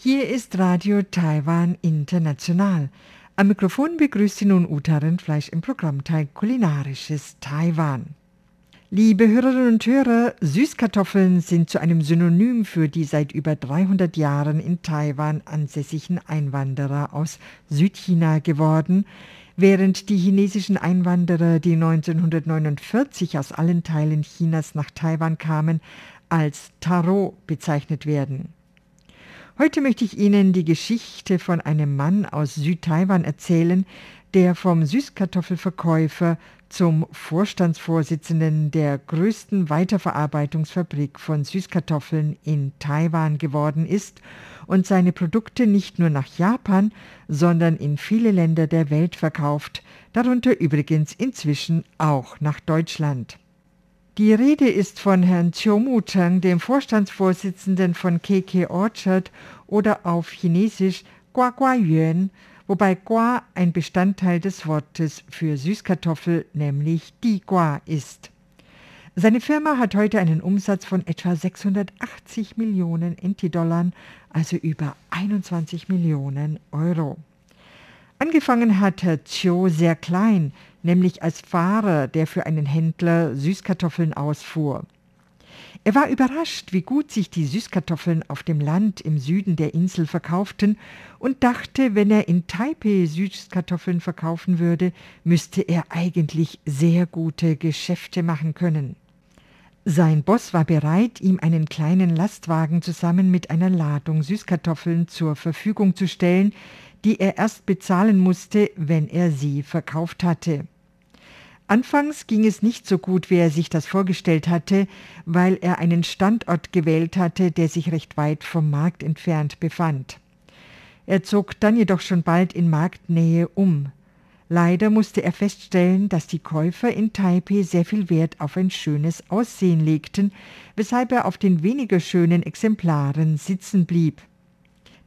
Hier ist Radio Taiwan International. Am Mikrofon begrüßt Sie nun Uta Rindfleisch im Programmteil Kulinarisches Taiwan. Liebe Hörerinnen und Hörer, Süßkartoffeln sind zu einem Synonym für die seit über 300 Jahren in Taiwan ansässigen Einwanderer aus Südchina geworden, Während die chinesischen Einwanderer, die 1949 aus allen Teilen Chinas nach Taiwan kamen, als Taro bezeichnet werden. Heute möchte ich Ihnen die Geschichte von einem Mann aus Südtaiwan erzählen, der vom Süßkartoffelverkäufer zum Vorstandsvorsitzenden der größten Weiterverarbeitungsfabrik von Süßkartoffeln in Taiwan geworden ist und seine Produkte nicht nur nach Japan, sondern in viele Länder der Welt verkauft, darunter übrigens inzwischen auch nach Deutschland. Die Rede ist von Herrn Chiomu-Chang, dem Vorstandsvorsitzenden von KK Orchard oder auf Chinesisch Gua Gua Yuan, wobei Gua ein Bestandteil des Wortes für Süßkartoffel, nämlich Di Gua ist. Seine Firma hat heute einen Umsatz von etwa 680 Millionen NT-Dollar, also über 21 Millionen Euro. Angefangen hat Herr Zhou sehr klein, nämlich als Fahrer, der für einen Händler Süßkartoffeln ausfuhr. Er war überrascht, wie gut sich die Süßkartoffeln auf dem Land im Süden der Insel verkauften und dachte, wenn er in Taipei Süßkartoffeln verkaufen würde, müsste er eigentlich sehr gute Geschäfte machen können. Sein Boss war bereit, ihm einen kleinen Lastwagen zusammen mit einer Ladung Süßkartoffeln zur Verfügung zu stellen, die er erst bezahlen musste, wenn er sie verkauft hatte. Anfangs ging es nicht so gut, wie er sich das vorgestellt hatte, weil er einen Standort gewählt hatte, der sich recht weit vom Markt entfernt befand. Er zog dann jedoch schon bald in Marktnähe um. Leider musste er feststellen, dass die Käufer in Taipei sehr viel Wert auf ein schönes Aussehen legten, weshalb er auf den weniger schönen Exemplaren sitzen blieb.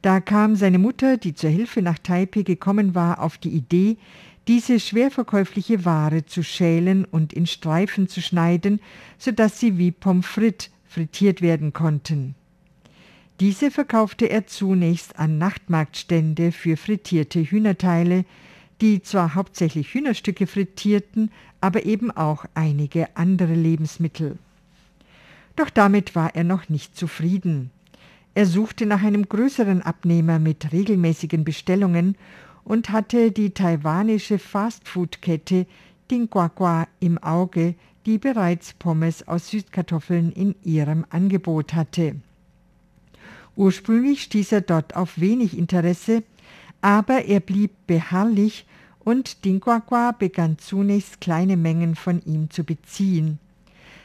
Da kam seine Mutter, die zur Hilfe nach Taipei gekommen war, auf die Idee, diese schwerverkäufliche Ware zu schälen und in Streifen zu schneiden, sodass sie wie Pommes frites frittiert werden konnten. Diese verkaufte er zunächst an Nachtmarktstände für frittierte Hühnerteile, die zwar hauptsächlich Hühnerstücke frittierten, aber eben auch einige andere Lebensmittel. Doch damit war er noch nicht zufrieden. Er suchte nach einem größeren Abnehmer mit regelmäßigen Bestellungen und hatte die taiwanische Fastfood-Kette Dingguagua im Auge, die bereits Pommes aus Süßkartoffeln in ihrem Angebot hatte. Ursprünglich stieß er dort auf wenig Interesse, aber er blieb beharrlich und Dingguagua begann zunächst kleine Mengen von ihm zu beziehen.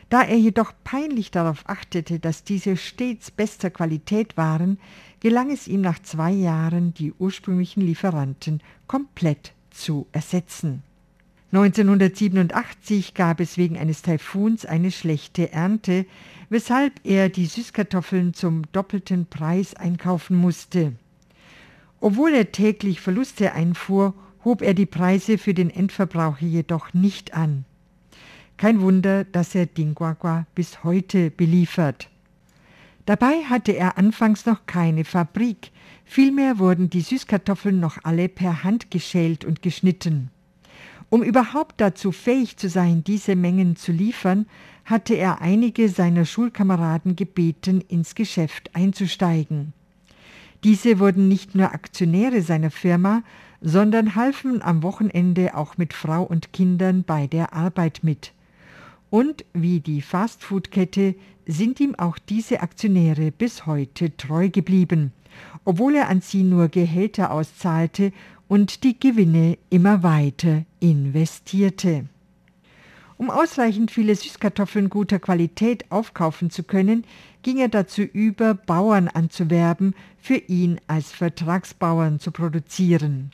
Da er jedoch peinlich darauf achtete, dass diese stets bester Qualität waren, gelang es ihm nach zwei Jahren, die ursprünglichen Lieferanten komplett zu ersetzen. 1987 gab es wegen eines Taifuns eine schlechte Ernte, weshalb er die Süßkartoffeln zum doppelten Preis einkaufen musste. Obwohl er täglich Verluste einfuhr, hob er die Preise für den Endverbraucher jedoch nicht an. Kein Wunder, dass er Dinguagua bis heute beliefert. Dabei hatte er anfangs noch keine Fabrik, vielmehr wurden die Süßkartoffeln noch alle per Hand geschält und geschnitten. Um überhaupt dazu fähig zu sein, diese Mengen zu liefern, hatte er einige seiner Schulkameraden gebeten, ins Geschäft einzusteigen. Diese wurden nicht nur Aktionäre seiner Firma, sondern halfen am Wochenende auch mit Frau und Kindern bei der Arbeit mit. Und wie die Fastfood-Kette sind ihm auch diese Aktionäre bis heute treu geblieben, obwohl er an sie nur Gehälter auszahlte und die Gewinne immer weiter investierte. Um ausreichend viele Süßkartoffeln guter Qualität aufkaufen zu können, ging er dazu über, Bauern anzuwerben, für ihn als Vertragsbauern zu produzieren.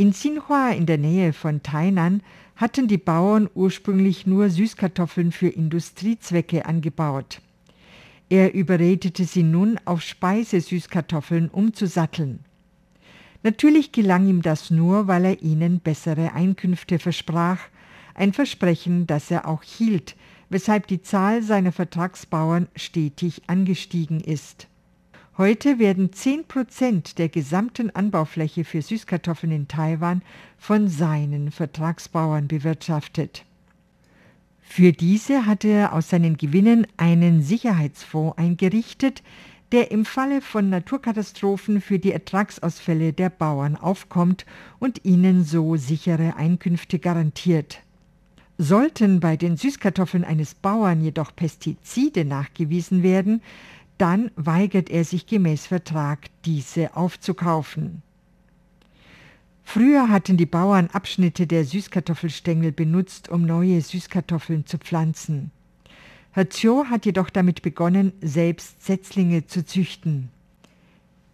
In Xinhua in der Nähe von Tainan hatten die Bauern ursprünglich nur Süßkartoffeln für Industriezwecke angebaut. Er überredete sie nun, auf Speisesüßkartoffeln umzusatteln. Natürlich gelang ihm das nur, weil er ihnen bessere Einkünfte versprach, ein Versprechen, das er auch hielt, weshalb die Zahl seiner Vertragsbauern stetig angestiegen ist. Heute werden 10 Prozent der gesamten Anbaufläche für Süßkartoffeln in Taiwan von seinen Vertragsbauern bewirtschaftet. Für diese hat er aus seinen Gewinnen einen Sicherheitsfonds eingerichtet, der im Falle von Naturkatastrophen für die Ertragsausfälle der Bauern aufkommt und ihnen so sichere Einkünfte garantiert. Sollten bei den Süßkartoffeln eines Bauern jedoch Pestizide nachgewiesen werden, dann weigert er sich gemäß Vertrag, diese aufzukaufen. Früher hatten die Bauern Abschnitte der Süßkartoffelstängel benutzt, um neue Süßkartoffeln zu pflanzen. Herr Zio hat jedoch damit begonnen, selbst Setzlinge zu züchten.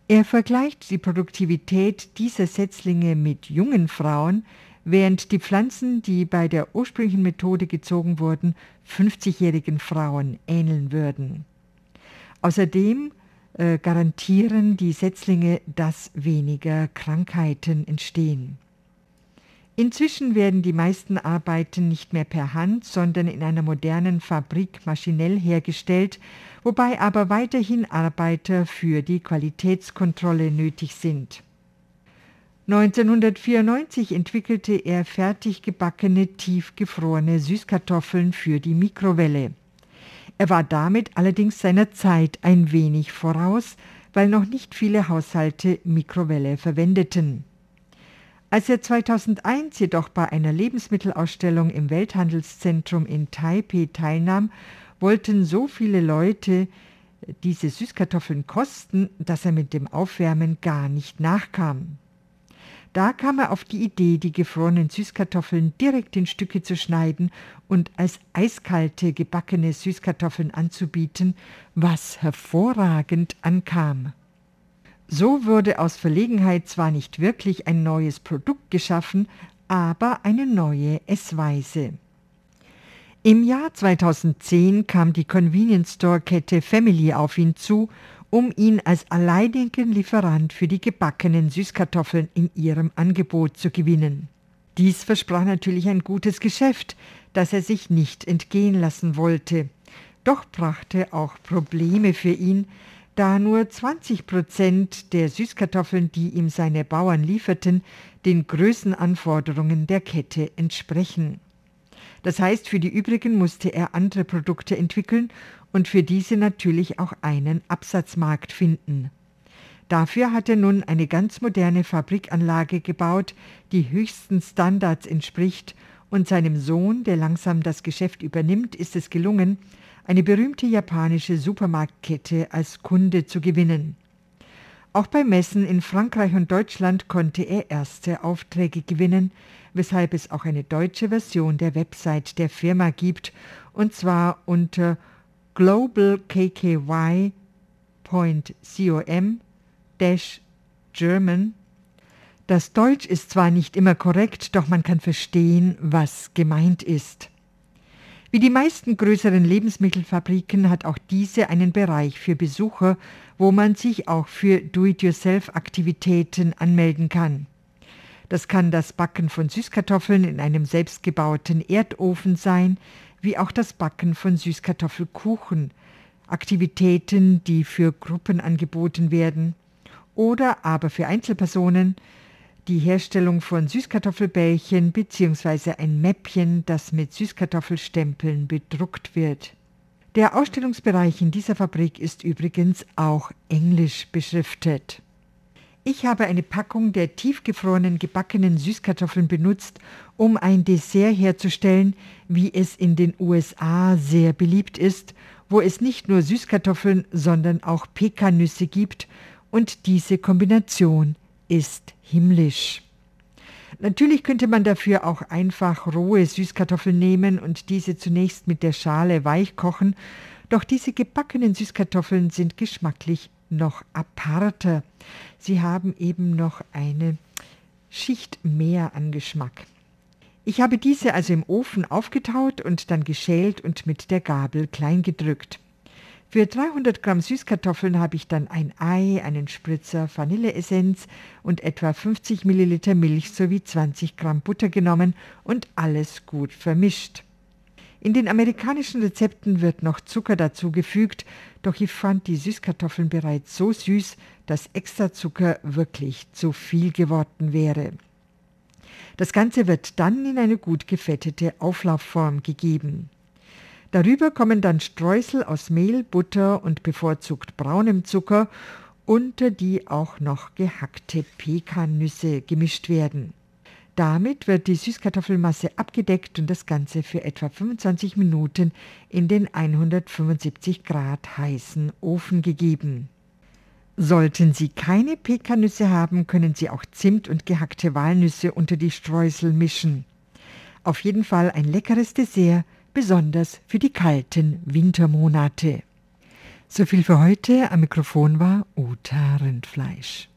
Er vergleicht die Produktivität dieser Setzlinge mit jungen Frauen, während die Pflanzen, die bei der ursprünglichen Methode gezogen wurden, 50-jährigen Frauen ähneln würden. Außerdem äh, garantieren die Setzlinge, dass weniger Krankheiten entstehen. Inzwischen werden die meisten Arbeiten nicht mehr per Hand, sondern in einer modernen Fabrik maschinell hergestellt, wobei aber weiterhin Arbeiter für die Qualitätskontrolle nötig sind. 1994 entwickelte er fertig gebackene, tiefgefrorene Süßkartoffeln für die Mikrowelle. Er war damit allerdings seiner Zeit ein wenig voraus, weil noch nicht viele Haushalte Mikrowelle verwendeten. Als er 2001 jedoch bei einer Lebensmittelausstellung im Welthandelszentrum in Taipei teilnahm, wollten so viele Leute diese Süßkartoffeln kosten, dass er mit dem Aufwärmen gar nicht nachkam. Da kam er auf die Idee, die gefrorenen Süßkartoffeln direkt in Stücke zu schneiden und als eiskalte gebackene Süßkartoffeln anzubieten, was hervorragend ankam. So wurde aus Verlegenheit zwar nicht wirklich ein neues Produkt geschaffen, aber eine neue Essweise. Im Jahr 2010 kam die Convenience Store Kette Family auf ihn zu um ihn als alleinigen Lieferant für die gebackenen Süßkartoffeln in ihrem Angebot zu gewinnen. Dies versprach natürlich ein gutes Geschäft, das er sich nicht entgehen lassen wollte. Doch brachte auch Probleme für ihn, da nur 20 Prozent der Süßkartoffeln, die ihm seine Bauern lieferten, den Größenanforderungen der Kette entsprechen. Das heißt, für die übrigen musste er andere Produkte entwickeln und für diese natürlich auch einen Absatzmarkt finden. Dafür hat er nun eine ganz moderne Fabrikanlage gebaut, die höchsten Standards entspricht, und seinem Sohn, der langsam das Geschäft übernimmt, ist es gelungen, eine berühmte japanische Supermarktkette als Kunde zu gewinnen. Auch bei Messen in Frankreich und Deutschland konnte er erste Aufträge gewinnen, weshalb es auch eine deutsche Version der Website der Firma gibt, und zwar unter globalkky.com-german. Das Deutsch ist zwar nicht immer korrekt, doch man kann verstehen, was gemeint ist. Wie die meisten größeren Lebensmittelfabriken hat auch diese einen Bereich für Besucher, wo man sich auch für Do-it-yourself-Aktivitäten anmelden kann. Das kann das Backen von Süßkartoffeln in einem selbstgebauten Erdofen sein, wie auch das Backen von Süßkartoffelkuchen, Aktivitäten, die für Gruppen angeboten werden oder aber für Einzelpersonen, die Herstellung von Süßkartoffelbällchen bzw. ein Mäppchen, das mit Süßkartoffelstempeln bedruckt wird. Der Ausstellungsbereich in dieser Fabrik ist übrigens auch englisch beschriftet. Ich habe eine Packung der tiefgefrorenen gebackenen Süßkartoffeln benutzt, um ein Dessert herzustellen, wie es in den USA sehr beliebt ist, wo es nicht nur Süßkartoffeln, sondern auch Pekannüsse gibt und diese Kombination ist himmlisch. Natürlich könnte man dafür auch einfach rohe Süßkartoffeln nehmen und diese zunächst mit der Schale weich kochen, doch diese gebackenen Süßkartoffeln sind geschmacklich noch aparter. Sie haben eben noch eine Schicht mehr an Geschmack. Ich habe diese also im Ofen aufgetaut und dann geschält und mit der Gabel klein gedrückt. Für 300 Gramm Süßkartoffeln habe ich dann ein Ei, einen Spritzer Vanilleessenz und etwa 50 Milliliter Milch sowie 20 Gramm Butter genommen und alles gut vermischt. In den amerikanischen Rezepten wird noch Zucker dazugefügt, doch ich fand die Süßkartoffeln bereits so süß, dass extra Zucker wirklich zu viel geworden wäre. Das Ganze wird dann in eine gut gefettete Auflaufform gegeben. Darüber kommen dann Streusel aus Mehl, Butter und bevorzugt braunem Zucker, unter die auch noch gehackte Pekannüsse gemischt werden. Damit wird die Süßkartoffelmasse abgedeckt und das Ganze für etwa 25 Minuten in den 175 Grad heißen Ofen gegeben. Sollten Sie keine Pekannüsse haben, können Sie auch Zimt und gehackte Walnüsse unter die Streusel mischen. Auf jeden Fall ein leckeres Dessert besonders für die kalten Wintermonate. So viel für heute. Am Mikrofon war Uta Rindfleisch.